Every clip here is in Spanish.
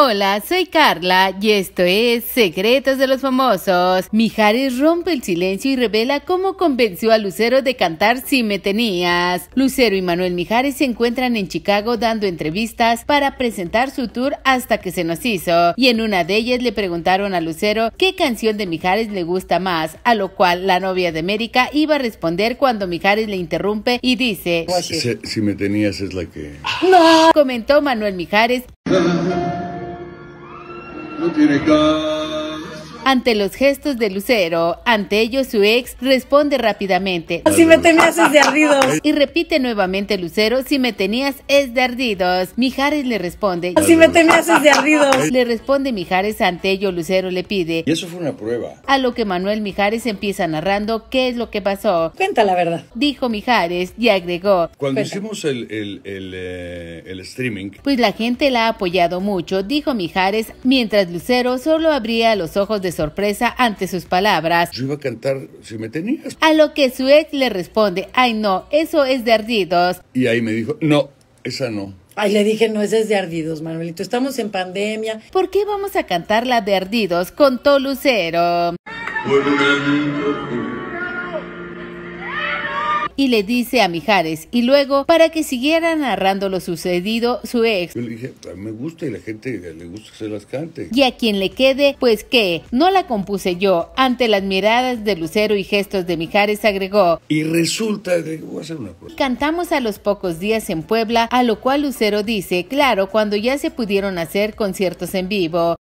Hola, soy Carla y esto es Secretos de los Famosos. Mijares rompe el silencio y revela cómo convenció a Lucero de cantar Si me tenías. Lucero y Manuel Mijares se encuentran en Chicago dando entrevistas para presentar su tour hasta que se nos hizo. Y en una de ellas le preguntaron a Lucero qué canción de Mijares le gusta más, a lo cual la novia de América iba a responder cuando Mijares le interrumpe y dice: Si, me tenías es la que. ¡No! Comentó Manuel Mijares. Look in the ante los gestos de Lucero. Ante ello, su ex responde rápidamente. Si me tenías de ardidos. Y repite nuevamente Lucero, si me tenías es de ardidos. Mijares le responde. Si me tenías es de ardidos. Le responde Mijares, ante ello Lucero le pide. Y eso fue una prueba. A lo que Manuel Mijares empieza narrando qué es lo que pasó. Cuenta la verdad. Dijo Mijares y agregó. Cuando hicimos eh, el, streaming. Pues la gente la ha apoyado mucho, dijo Mijares, mientras Lucero solo abría los ojos de su sorpresa ante sus palabras. Yo iba a cantar si me tenías. A lo que su ex le responde, ay no, eso es de ardidos. Y ahí me dijo, no, esa no. Ay, le dije, no, esa es de ardidos, Manuelito, estamos en pandemia. ¿Por qué vamos a cantar la de ardidos con Tolucero? Lucero? y le dice a Mijares y luego para que siguiera narrando lo sucedido su ex. me gusta y la gente le gusta que se las cante. Y a quien le quede, pues que no la compuse yo. Ante las miradas de Lucero y gestos de Mijares agregó. Y resulta, que voy a hacer una cosa. Cantamos a los pocos días en Puebla, a lo cual Lucero dice, claro, cuando ya se pudieron hacer conciertos en vivo.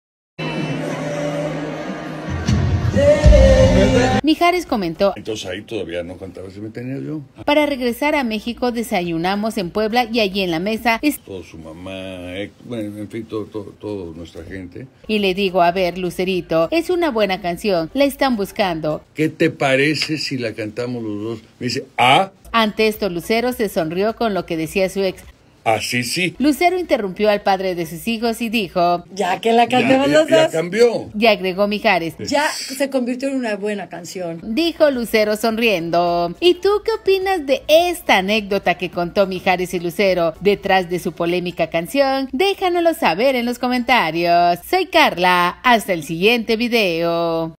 Mijares comentó. Entonces ahí todavía no contaba si me tenía yo. Para regresar a México desayunamos en Puebla y allí en la mesa. Es... Todo su mamá, eh, en fin, todo, nuestra gente. Y le digo, a ver, Lucerito, es una buena canción, la están buscando. ¿Qué te parece si la cantamos los dos? Me dice, ah. Ante esto, Lucero se sonrió con lo que decía su ex. Así sí. Lucero interrumpió al padre de sus hijos y dijo: Ya que la canción los dos. Ya cambió. Y agregó Mijares: Ya se convirtió en una buena canción. Dijo Lucero sonriendo. ¿Y tú qué opinas de esta anécdota que contó Mijares y Lucero detrás de su polémica canción? Déjanoslo saber en los comentarios. Soy Carla. Hasta el siguiente video.